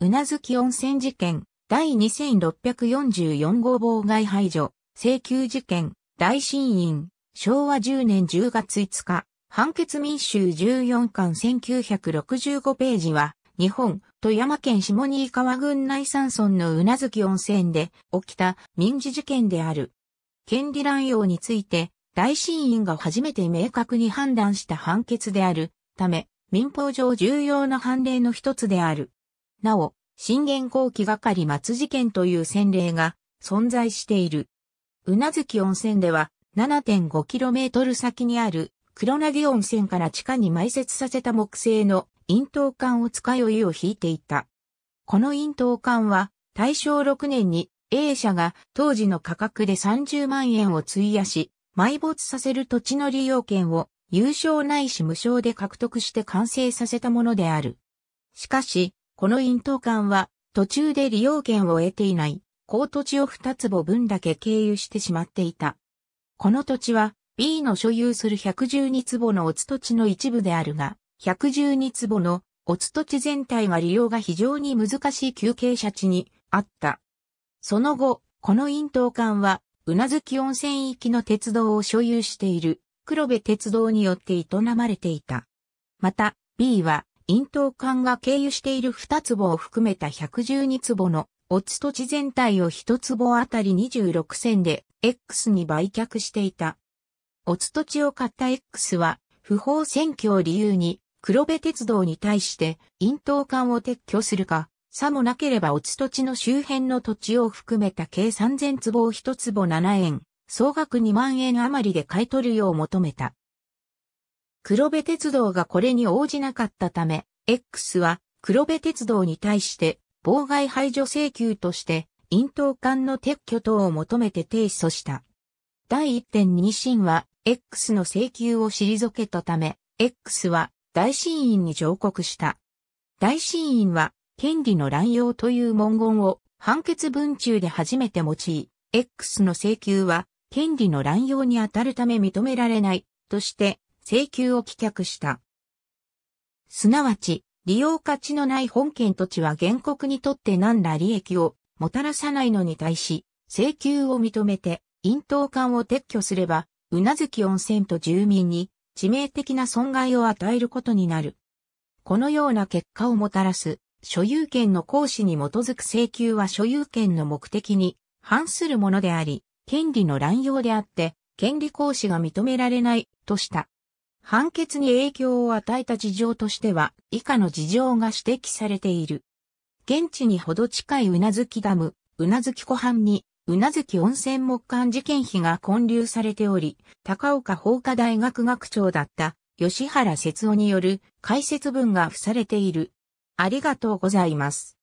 うなずき温泉事件、第2644号妨害排除、請求事件、大審院、昭和10年10月5日、判決民衆14巻1965ページは、日本、富山県下新川郡内山村のうなずき温泉で起きた民事事件である。権利乱用について、大審院が初めて明確に判断した判決であるため、民法上重要な判例の一つである。なお、震源後期係松事件という先例が存在している。うなずき温泉では 7.5km 先にある黒投げ温泉から地下に埋設させた木製の咽頭管を使いお湯を引いていた。この咽頭管は大正6年に A 社が当時の価格で30万円を費やし、埋没させる土地の利用権を有償ないし無償で獲得して完成させたものである。しかし、この咽頭間は途中で利用権を得ていない高土地を二坪分だけ経由してしまっていた。この土地は B の所有する112坪のおつ土地の一部であるが、112坪のおつ土地全体が利用が非常に難しい休憩者地にあった。その後、この咽頭間は、うなずき温泉行きの鉄道を所有している黒部鉄道によって営まれていた。また、B は陰頭管が経由している2坪を含めた112坪のオツ土地全体を1坪あたり26銭で X に売却していた。オツ土地を買った X は不法占拠を理由に黒部鉄道に対して陰頭管を撤去するか、さもなければオツ土地の周辺の土地を含めた計3000坪を1坪7円、総額2万円余りで買い取るよう求めた。黒部鉄道がこれに応じなかったため、X は黒部鉄道に対して妨害排除請求として、引頭管の撤去等を求めて提訴した。第1.2審は X の請求を退けたため、X は大審院に上告した。大審院は権利の乱用という文言を判決文中で初めて用い、X の請求は権利の乱用にあたるため認められないとして請求を棄却した。すなわち、利用価値のない本件土地は原告にとって何ら利益をもたらさないのに対し、請求を認めて、咽頭管を撤去すれば、うなずき温泉と住民に致命的な損害を与えることになる。このような結果をもたらす、所有権の行使に基づく請求は所有権の目的に反するものであり、権利の乱用であって、権利行使が認められないとした。判決に影響を与えた事情としては、以下の事情が指摘されている。現地にほど近いうなずきダム、うなずき湖畔に、うなずき温泉木管事件費が混流されており、高岡法科大学学長だった吉原節夫による解説文が付されている。ありがとうございます。